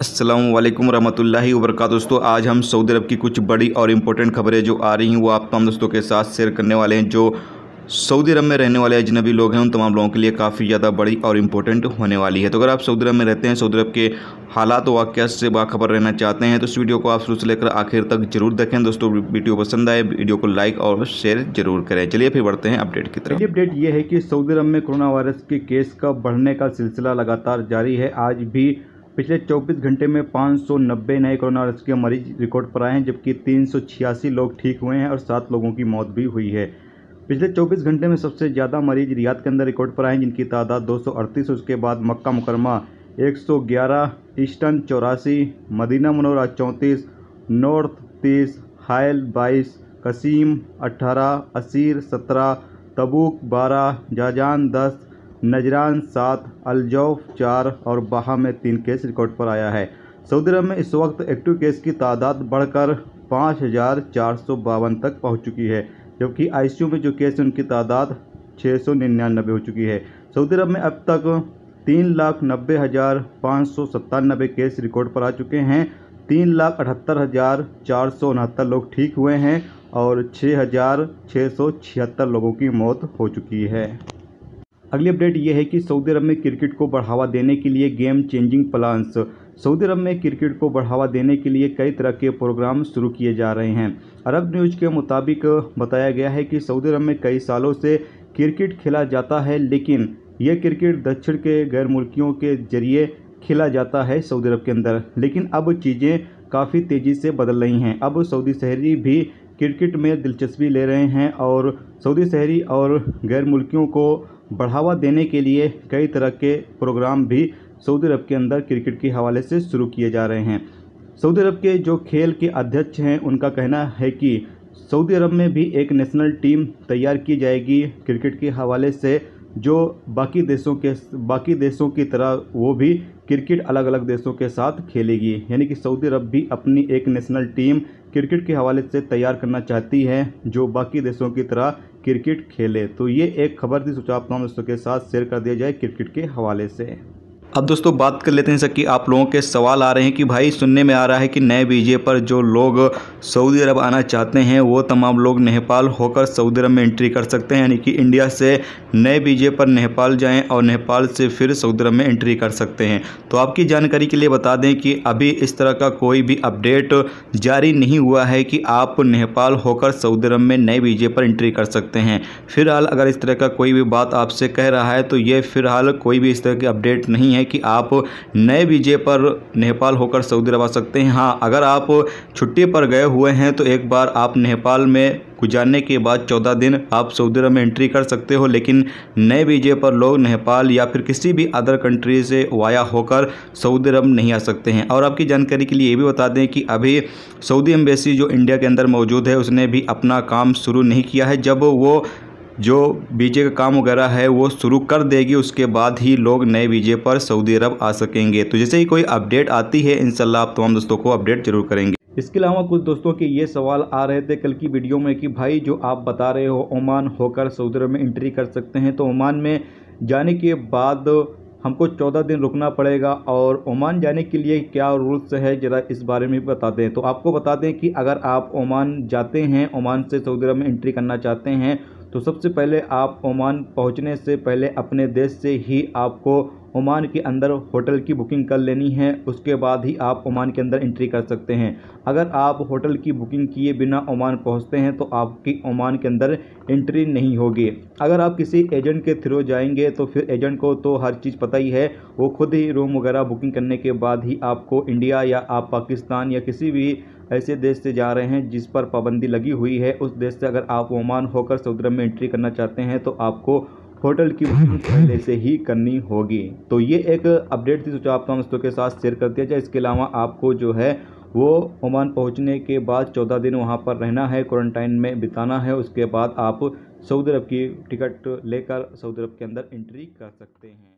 असलम वरहमल वर्क दोस्तों आज हम सऊदी अरब की कुछ बड़ी और इम्पोर्टेंट खबरें जो आ रही हैं वो आप तमाम दोस्तों के साथ शेयर करने वाले हैं जो सऊदी अरब में रहने वाले अजनबी लोग हैं उन तमाम लोगों के लिए काफ़ी ज़्यादा बड़ी और इम्पोर्टेंट होने वाली है तो अगर आप सऊदी अरब में रहते हैं सऊदी अरब के हालात तो वाक़ से बाखबर रहना चाहते हैं तो इस वीडियो को आप शुरू से लेकर आखिर तक जरूर देखें दोस्तों वीडियो पसंद आए वीडियो को लाइक और शेयर जरूर करें चलिए फिर बढ़ते हैं अपडेट की तरफ अपडेट ये है कि सऊदी अरब में कोरोना वायरस के केस का बढ़ने का सिलसिला लगातार जारी है आज भी पिछले चौबीस घंटे में पाँच सौ नब्बे नए कोरोना वायरस के मरीज रिकॉर्ड पर आए हैं जबकि तीन सौ छियासी लोग ठीक हुए हैं और सात लोगों की मौत भी हुई है पिछले 24 घंटे में सबसे ज़्यादा मरीज रियाद के अंदर रिकॉर्ड पर आए हैं जिनकी तादाद दो उसके बाद मक्का मुकरमा 111 ईस्टर्न चौरासी मदीना मनोरा चौंतीस नॉर्थ तीस हायल बाईस कसीम 18 असीर 17 तबूक 12 जाजान दस नजरान सात अलजौफ चार और बाहा में तीन केस रिकॉर्ड पर आया है सऊदी अरब में इस वक्त एक्टिव केस की तादाद बढ़कर पाँच हज़ार चार सौ बावन तक पहुंच चुकी है जबकि आईसीयू में जो केस हैं उनकी तादाद छः सौ निन्यानबे हो चुकी है सऊदी अरब में अब तक तीन लाख नब्बे हज़ार पाँच सौ सत्तानबे केस रिकॉर्ड पर आ चुके हैं तीन लाख अठहत्तर हज़ार चार सौ उनहत्तर लोग ठीक हुए हैं और छः हज़ार छः सौ छिहत्तर लोगों की मौत हो चुकी है अगली अपडेट ये है कि सऊदी अरब में क्रिकेट को बढ़ावा देने के लिए game changing plans Saudi Arabia में क्रिकेट को बढ़ावा देने के लिए कई तरह के प्रोग्राम शुरू किए जा रहे हैं अरब न्यूज़ के मुताबिक बताया गया है कि सऊदी अरब में कई सालों से क्रिकेट खेला जाता है लेकिन यह क्रिकेट दक्षिण के गैर मुल्कियों के जरिए खेला जाता है सऊदी अरब के अंदर लेकिन अब चीज़ें काफ़ी तेज़ी से बदल रही हैं अब सऊदी शहरी भी क्रिकेट में दिलचस्पी ले रहे हैं और सऊदी शहरी और गैर मुल्कियों को बढ़ावा देने के लिए कई तरह के प्रोग्राम भी सऊदी अरब के अंदर क्रिकेट के हवाले से शुरू किए जा रहे हैं सऊदी अरब के जो खेल के अध्यक्ष हैं उनका कहना है कि सऊदी अरब में भी एक नेशनल टीम तैयार की जाएगी क्रिकेट के हवाले से जो बाकी देशों के बाकी देशों की तरह वो भी क्रिकेट अलग अलग देशों के साथ खेलेगी यानी कि सऊदी अरब भी अपनी एक नेशनल टीम क्रिकेट के हवाले से तैयार करना चाहती है जो बाकी देशों की तरह क्रिकेट खेले तो ये एक खबर थी सोचा आप तमाम दोस्तों के साथ शेयर कर दिया जाए क्रिकेट के हवाले से अब दोस्तों बात कर लेते हैं सर कि आप लोगों के सवाल आ रहे हैं कि भाई सुनने में आ रहा है कि नए वीजे पर जो लोग सऊदी अरब आना चाहते हैं वो तमाम लोग नेपाल होकर सऊदी अरब में एंट्री कर सकते हैं यानी कि इंडिया से नए वीजे पर नेपाल जाएं और नेपाल से फिर सऊदी अरब में एंट्री कर सकते हैं तो आपकी जानकारी के लिए बता दें कि अभी इस तरह का कोई भी अपडेट जारी नहीं हुआ है कि आप नेपाल होकर सऊदी अरब में नए वीजे पर एंट्री कर सकते हैं फिलहाल अगर इस तरह का कोई भी बात आपसे कह रहा है तो ये फ़िलहाल कोई भी इस तरह की अपडेट नहीं है हैं कि आप नए वीजे पर नेपाल होकर सऊदी अरब आ सकते हैं हाँ अगर आप छुट्टी पर गए हुए हैं तो एक बार आप नेपाल में गुजारने के बाद चौदह दिन आप सऊदी अरब में एंट्री कर सकते हो लेकिन नए वीजे पर लोग नेपाल या फिर किसी भी अदर कंट्री से वाया होकर सऊदी अरब नहीं आ सकते हैं और आपकी जानकारी के लिए ये भी बता दें कि अभी सऊदी एम्बेसी जो इंडिया के अंदर मौजूद है उसने भी अपना काम शुरू नहीं किया है जब वो जो वीज़े का काम वगैरह है वो शुरू कर देगी उसके बाद ही लोग नए वीज़े पर सऊदी अरब आ सकेंगे तो जैसे ही कोई अपडेट आती है इन आप तमाम दोस्तों को अपडेट जरूर करेंगे इसके अलावा कुछ दोस्तों के ये सवाल आ रहे थे कल की वीडियो में कि भाई जो आप बता रहे हो ओमान होकर सऊदी अरब में एंट्री कर सकते हैं तो ओमान में जाने के बाद हमको चौदह दिन रुकना पड़ेगा और ओमान जाने के लिए क्या रूल्स है ज़रा इस बारे में भी बता दें तो आपको बता दें कि अगर आप ओमान जाते हैं ओमान से सऊदी अरब में एंट्री करना चाहते हैं तो सबसे पहले आप ओमान पहुंचने से पहले अपने देश से ही आपको ओमान के अंदर होटल की बुकिंग कर लेनी है उसके बाद ही आप ओमान के अंदर एंट्री कर सकते हैं अगर आप होटल की बुकिंग किए बिना ओमान पहुंचते हैं तो आपकी ओमान के अंदर एंट्री नहीं होगी अगर आप किसी एजेंट के थ्रू जाएंगे तो फिर एजेंट को तो हर चीज़ पता ही है वो खुद ही रूम वगैरह बुकिंग करने के बाद ही आपको इंडिया या आप पाकिस्तान या किसी भी ऐसे देश से जा रहे हैं जिस पर पाबंदी लगी हुई है उस देश से अगर आप ओमान होकर सऊदी में एंट्री करना चाहते हैं तो आपको होटल की बुकिंग हम्म, हम्म। पहले से ही करनी होगी तो ये एक अपडेट थी सोचा आपका दोस्तों के साथ शेयर कर दिया जाए इसके अलावा आपको जो है वो ओमान पहुंचने के बाद चौदह दिन वहां पर रहना है क्वारंटाइन में बिताना है उसके बाद आप सऊदी अरब की टिकट लेकर सऊदी अरब के अंदर एंट्री कर सकते हैं